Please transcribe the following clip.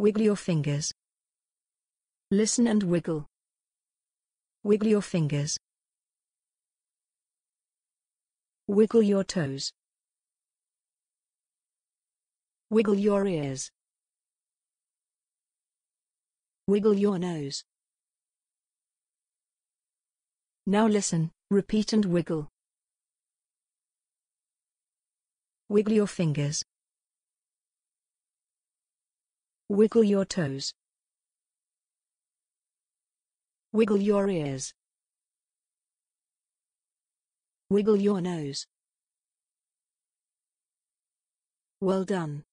Wiggle your fingers. Listen and wiggle. Wiggle your fingers. Wiggle your toes. Wiggle your ears. Wiggle your nose. Now listen, repeat and wiggle. Wiggle your fingers. Wiggle your toes. Wiggle your ears. Wiggle your nose. Well done.